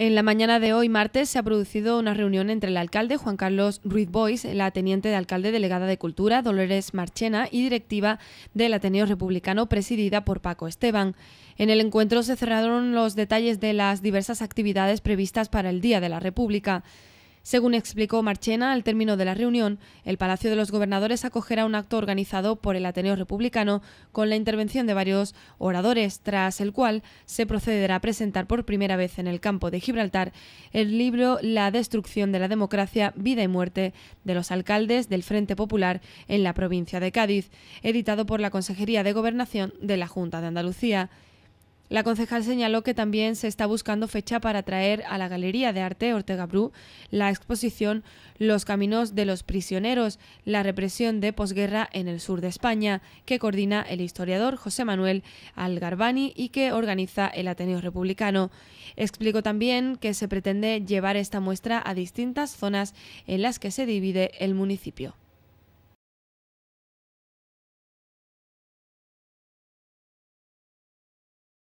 En la mañana de hoy, martes, se ha producido una reunión entre el alcalde Juan Carlos Ruiz Bois, la teniente de alcalde delegada de Cultura, Dolores Marchena, y directiva del Ateneo Republicano, presidida por Paco Esteban. En el encuentro se cerraron los detalles de las diversas actividades previstas para el Día de la República. Según explicó Marchena, al término de la reunión, el Palacio de los Gobernadores acogerá un acto organizado por el Ateneo Republicano con la intervención de varios oradores, tras el cual se procederá a presentar por primera vez en el campo de Gibraltar el libro La destrucción de la democracia, vida y muerte de los alcaldes del Frente Popular en la provincia de Cádiz, editado por la Consejería de Gobernación de la Junta de Andalucía. La concejal señaló que también se está buscando fecha para traer a la Galería de Arte Ortega Bru la exposición Los Caminos de los Prisioneros, la represión de posguerra en el sur de España, que coordina el historiador José Manuel Algarbani y que organiza el Ateneo Republicano. Explicó también que se pretende llevar esta muestra a distintas zonas en las que se divide el municipio.